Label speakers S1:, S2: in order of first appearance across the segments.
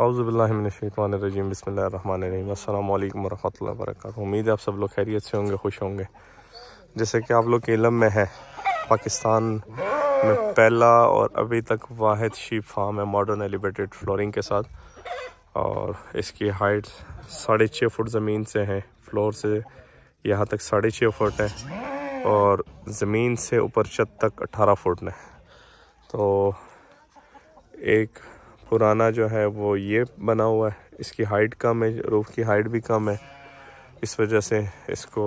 S1: अज़बिल्लाशतवानरजीम बसमीम अल्लाम वरहमल वर्क उम्मीद है आप सब लोग खैरियत से होंगे खुश होंगे जैसे कि आप लोग के इलम में है पाकिस्तान में पहला और अभी तक वाद शीप फार्म है मॉडर्न एलिवेटेड फ्लोरिंग के साथ और इसकी हाइट साढ़े छः फुट ज़मीन से है फ्लोर से यहाँ तक साढ़े छः फुट है और ज़मीन से ऊपर छत तक अठारह फुट है तो एक पुराना जो है वो ये बना हुआ है इसकी हाइट कम है रूफ़ की हाइट भी कम है इस वजह से इसको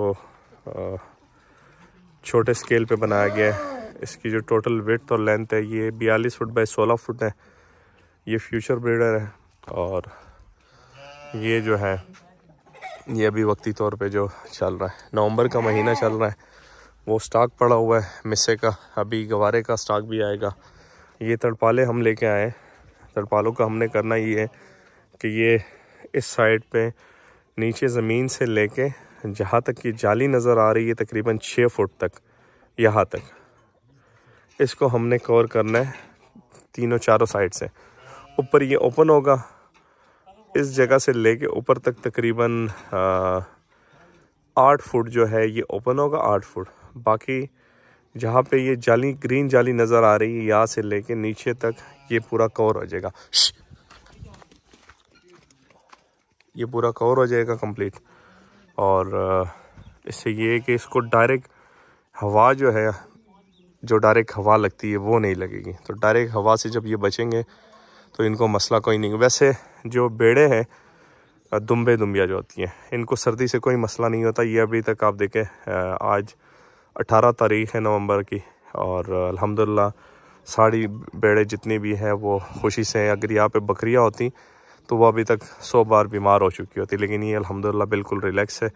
S1: छोटे स्केल पे बनाया गया है इसकी जो टोटल वेट और लेंथ है ये बयालीस फुट बाई सोलह फुट है ये फ्यूचर ब्रीडर है और ये जो है ये अभी वक्ती तौर पे जो चल रहा है नवंबर का महीना चल रहा है वो स्टॉक पड़ा हुआ है मिस्से का अभी गवारे का स्टॉक भी आएगा ये तड़पाले हम लेके आए हैं तरपालों का हमने करना ये है कि ये इस साइड पे नीचे ज़मीन से लेके जहाँ तक ये जाली नज़र आ रही है तकरीबन छः फुट तक यहाँ तक इसको हमने कवर करना है तीनों चारों साइड से ऊपर ये ओपन होगा इस जगह से लेके ऊपर तक तकरीबन आठ फुट जो है ये ओपन होगा आठ फुट बाकी जहाँ पे ये जाली ग्रीन जाली नज़र आ रही है यहाँ से लेके नीचे तक ये पूरा कवर हो जाएगा ये पूरा कवर हो जाएगा कंप्लीट और इससे ये है कि इसको डायरेक्ट हवा जो है जो डायरेक्ट हवा लगती है वो नहीं लगेगी तो डायरेक्ट हवा से जब ये बचेंगे तो इनको मसला कोई नहीं वैसे जो बेड़े हैं दुम्बे दुम्बिया जो होती हैं इनको सर्दी से कोई मसला नहीं होता ये अभी तक आप देखें आज अट्ठारह तारीख है नवंबर की और अल्हम्दुलिल्लाह साड़ी बेड़े जितनी भी हैं वो खुशी से हैं अगर यहाँ पे बकरियाँ होती तो वो अभी तक सौ बार बीमार हो चुकी होती लेकिन ये अल्हम्दुलिल्लाह बिल्कुल रिलैक्स है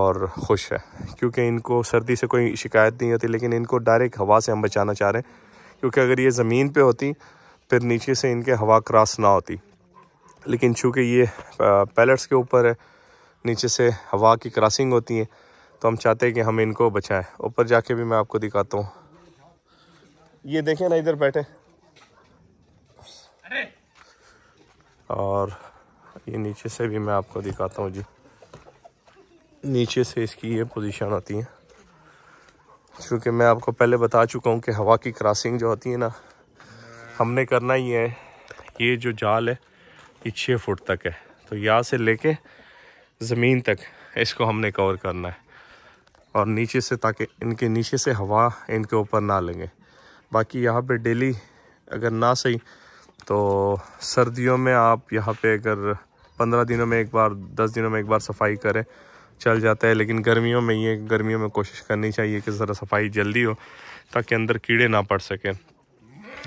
S1: और खुश है क्योंकि इनको सर्दी से कोई शिकायत नहीं होती लेकिन इनको डायरेक्ट हवा से हम बचाना चाह रहे हैं क्योंकि अगर ये ज़मीन पर होती फिर नीचे से इनके हवा क्रॉस ना होती लेकिन चूँकि ये पैलेट्स के ऊपर है नीचे से हवा की क्रॉसिंग होती है तो हम चाहते हैं कि हम इनको बचाएं ऊपर जाके भी मैं आपको दिखाता हूँ ये देखें ना इधर बैठे और ये नीचे से भी मैं आपको दिखाता हूँ जी नीचे से इसकी ये पोजीशन होती है क्योंकि मैं आपको पहले बता चुका हूँ कि हवा की क्रॉसिंग जो होती है ना हमने करना ही है ये जो जाल है ये छः फुट तक है तो यहाँ से लेके ज़मीन तक इसको हमने कवर करना है और नीचे से ताकि इनके नीचे से हवा इनके ऊपर ना लगे बाकी यहाँ पे डेली अगर ना सही तो सर्दियों में आप यहाँ पे अगर पंद्रह दिनों में एक बार दस दिनों में एक बार सफाई करें चल जाता है लेकिन गर्मियों में ये गर्मियों में कोशिश करनी चाहिए कि ज़रा सफाई जल्दी हो ताकि अंदर कीड़े ना पड़ सकें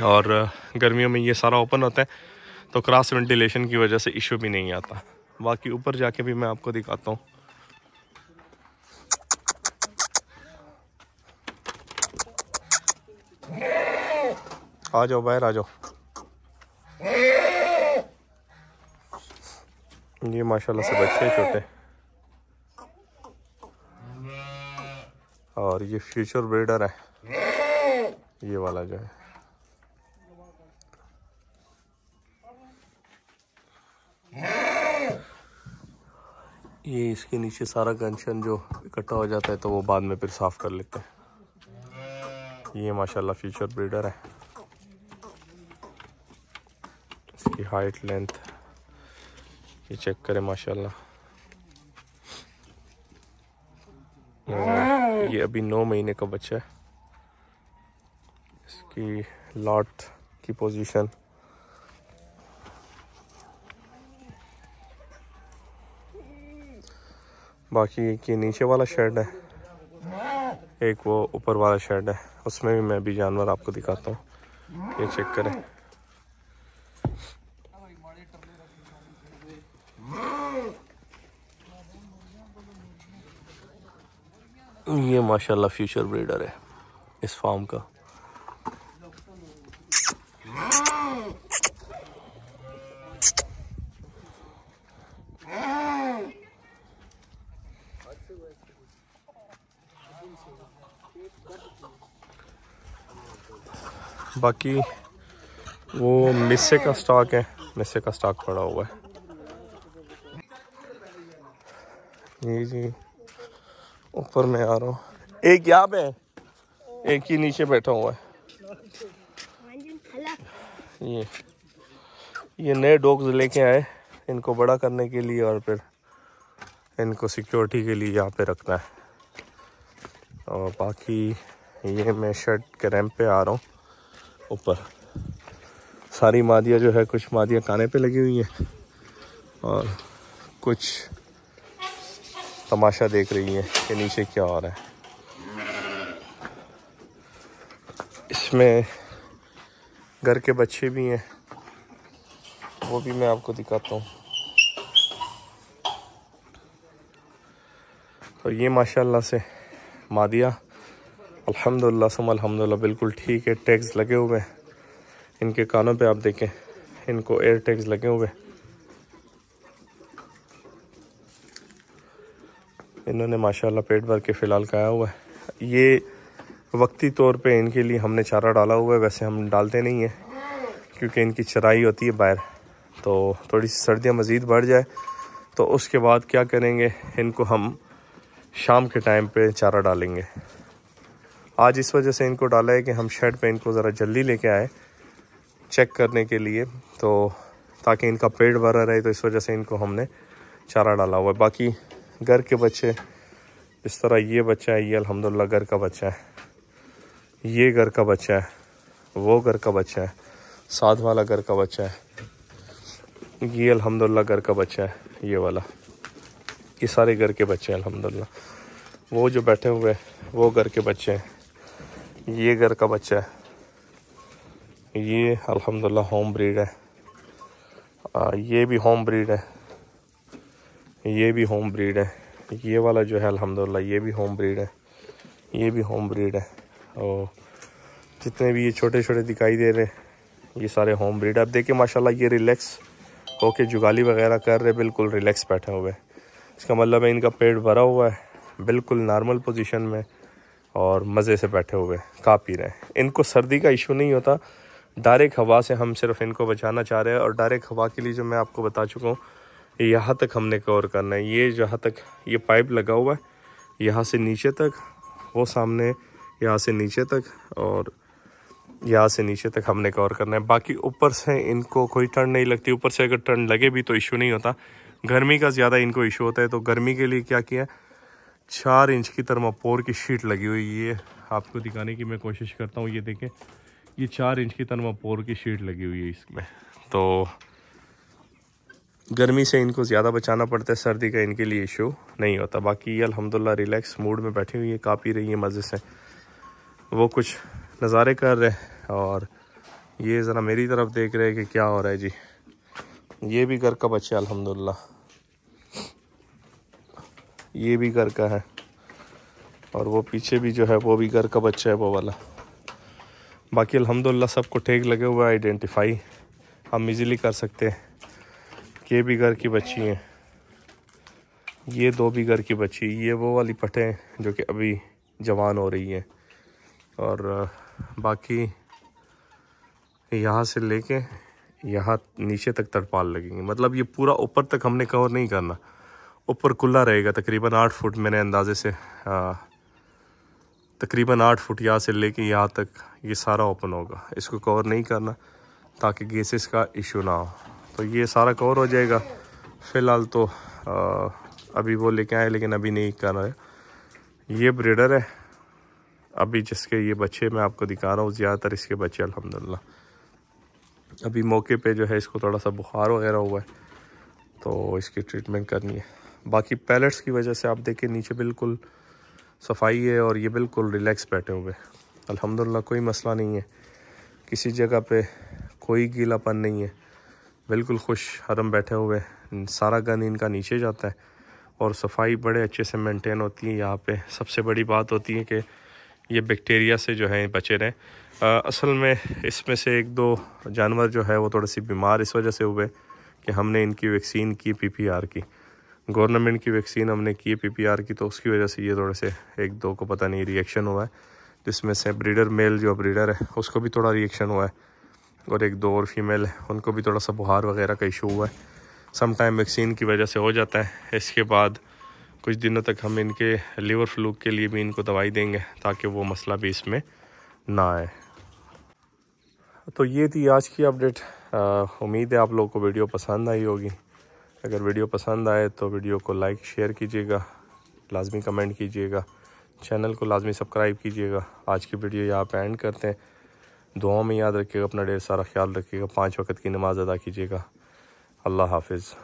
S1: और गर्मियों में ये सारा ओपन होता है तो क्रॉस वेंटिलेशन की वजह से इशू भी नहीं आता बाकी ऊपर जाके भी मैं आपको दिखाता हूँ आ जाओ बाहर आ जाओ ये माशाल्लाह से बच्चे छोटे और ये फ्यूचर ब्रीडर है ये वाला जो है ये इसके नीचे सारा कंशन जो इकट्ठा हो जाता है तो वो बाद में फिर साफ़ कर लेते हैं ये माशाल्लाह फ्यूचर ब्रीडर है इसकी हाइट लेंथ ये चेक करें माशाल्लाह ये अभी नौ महीने का बच्चा है इसकी लॉट की पोजीशन बाकी एक ये नीचे वाला शेड है एक वो ऊपर वाला शेड है उसमें भी मैं अभी जानवर आपको दिखाता हूँ ये चेक करें ये माशाल्लाह फ्यूचर ब्रीडर है इस फार्म का बाकी वो मिस्से का स्टॉक है मिस्से का स्टॉक पड़ा हुआ है जी जी ऊपर में आ रहा हूँ एक यहाँ पे एक ही नीचे बैठा हुआ है ये ये नए डॉग्स लेके आए इनको बड़ा करने के लिए और फिर इनको सिक्योरिटी के लिए यहाँ पे रखना है और बाकी ये मैं शर्ट के रैम पे आ रहा हूँ ऊपर सारी मादियाँ जो है कुछ मादियाँ खाने पे लगी हुई हैं और कुछ तमाशा देख रही है कि नीचे क्या आ रहा है इसमें घर के बच्चे भी हैं वो भी मैं आपको दिखाता हूँ तो ये माशाल्लाह से मादिया अल्हम्दुलिल्लाह सम अल्हम्दुलिल्लाह बिल्कुल ठीक है टैग्स लगे हुए हैं इनके कानों पे आप देखें इनको एयर टैग्स लगे हुए हैं इन्होंने माशाल्लाह पेट भर के फ़िलहाल खाया हुआ है ये वक्ती तौर पे इनके लिए हमने चारा डाला हुआ है वैसे हम डालते नहीं हैं क्योंकि इनकी चराई होती है बाहर तो थोड़ी सी सर्दियाँ मज़ीद बढ़ जाए तो उसके बाद क्या करेंगे इनको हम शाम के टाइम पे चारा डालेंगे आज इस वजह से इनको डाला है कि हम शेड पे इनको ज़रा जल्दी लेके आए चेक करने के लिए तो ताकि इनका पेट भरा रहे तो इस वजह से इनको हमने चारा डाला हुआ है बाकी घर के बच्चे इस तरह ये बच्चा है ये अल्हम्दुलिल्लाह घर का बच्चा है ये घर का बच्चा है वो घर का बच्चा है साथ वाला घर का बच्चा है ये अलहमदिल्ला घर का बच्चा है ये वाला ये सारे घर के बच्चे हैं अल्हम्दुलिल्लाह वो जो बैठे हुए हैं वो घर के बच्चे हैं ये घर का बच्चा है ये अल्हम्दुलिल्लाह होम ब्रीड है आ, ये भी होम ब्रीड है ये भी होम ब्रीड है ये वाला जो है अल्हम्दुलिल्लाह ये भी होम ब्रीड है ये भी होम ब्रीड है और जितने भी ये छोटे छोटे दिखाई दे रहे हैं ये सारे होम ब्रीड आप देखिए माशाल्लाह ये रिलैक्स होके जुगाली वगैरह कर रहे बिल्कुल रिलैक्स बैठे हुए हैं इसका मतलब है इनका पेट भरा हुआ है बिल्कुल नॉर्मल पोजीशन में और मज़े से बैठे हुए खा पी रहे हैं इनको सर्दी का इशू नहीं होता डायरेक्ट हवा से हम सिर्फ इनको बचाना चाह रहे हैं और डायरेक्ट हवा के लिए जो मैं आपको बता चुका हूँ यहाँ तक हमने कवर करना है ये जहाँ तक ये पाइप लगा हुआ है यहाँ से नीचे तक वो सामने यहाँ से नीचे तक और यहाँ से नीचे तक हमने कवर करना है बाकी ऊपर से इनको कोई ठंड नहीं लगती ऊपर से अगर ठंड लगे भी तो इशू नहीं होता गर्मी का ज़्यादा इनको इशू होता है तो गर्मी के लिए क्या किया चार इंच की तरमापोर की शीट लगी हुई ये आपको दिखाने की मैं कोशिश करता हूँ ये देखें ये चार इंच की तरमापोर की शीट लगी हुई है इसमें तो गर्मी से इनको ज़्यादा बचाना पड़ता है सर्दी का इनके लिए इशू नहीं होता बाकी ये अलहमदिल्ला रिलैक्स मूड में बैठी हुई है काफ़ी रही है मज़े से वो कुछ नज़ारे कर रहे हैं और ये ज़रा मेरी तरफ देख रहे हैं कि क्या हो रहा है जी ये भी घर का बच्चा अलहमदिल्ला ये भी घर का है और वो पीछे भी जो है वो भी घर का बच्चा है वो वाला बाकी अलहमदिल्ला सबको ठेक लगे हुए आइडेंटिफाई हम इजीली कर सकते हैं ये भी घर की बच्ची हैं ये दो भी घर की बच्ची ये वो वाली हैं जो कि अभी जवान हो रही हैं और बाकी यहाँ से लेके यहाँ नीचे तक तरपाल लगेंगे मतलब ये पूरा ऊपर तक हमने कवर नहीं करना ऊपर खुला रहेगा तकरीबन आठ फुट मैंने अंदाजे से तकरीबन आठ फुट यहाँ से लेके यहाँ तक ये सारा ओपन होगा इसको कवर नहीं करना ताकि गैसेस का इशू ना हो तो ये सारा कवर हो जाएगा फ़िलहाल तो आ, अभी वो लेके आए लेकिन अभी नहीं कर रहे ये ब्रीडर है अभी जिसके ये बच्चे मैं आपको दिखा रहा हूँ ज़्यादातर इसके बच्चे अलहमदिल्ला अभी मौके पे जो है इसको थोड़ा सा बुखार वगैरह हुआ है तो इसकी ट्रीटमेंट करनी है बाकी पैलेट्स की वजह से आप देखें नीचे बिल्कुल सफाई है और ये बिल्कुल रिलैक्स बैठे हुए हैं अल्हम्दुलिल्लाह कोई मसला नहीं है किसी जगह पे कोई गीलापन नहीं है बिल्कुल खुश हरम बैठे हुए सारा गंद इनका नीचे जाता है और सफाई बड़े अच्छे से मेंटेन होती है यहाँ पे सबसे बड़ी बात होती है कि ये बैक्टीरिया से जो है बचे रहें आ, असल में इसमें से एक दो जानवर जो है वो थोड़े सी बीमार इस वजह से हुए कि हमने इनकी वैक्सीन की पीपीआर की गवर्नमेंट की वैक्सीन हमने की पीपीआर की तो उसकी वजह से ये थोड़े से एक दो को पता नहीं रिएक्शन हुआ है जिसमें से ब्रीडर मेल जो ब्रीडर है उसको भी थोड़ा रिएक्शन हुआ है और एक दो और फीमेल है उनको भी थोड़ा सा बुहार वगैरह का इशू हुआ है सम टाइम वैक्सीन की वजह से हो जाता है इसके बाद कुछ दिनों तक हम इनके लीवर फ्लू के लिए भी इनको दवाई देंगे ताकि वो मसला भी इसमें ना आए तो ये थी आज की अपडेट उम्मीद है आप लोगों को वीडियो पसंद आई होगी अगर वीडियो पसंद आए तो वीडियो को लाइक शेयर कीजिएगा लाजमी कमेंट कीजिएगा चैनल को लाजमी सब्सक्राइब कीजिएगा आज की वीडियो यहाँ पर एंड करते हैं दुआओं में याद रखिएगा अपना ढेर सारा ख्याल रखिएगा पाँच वक्त की नमाज़ अदा कीजिएगा अल्लाह हाफिज़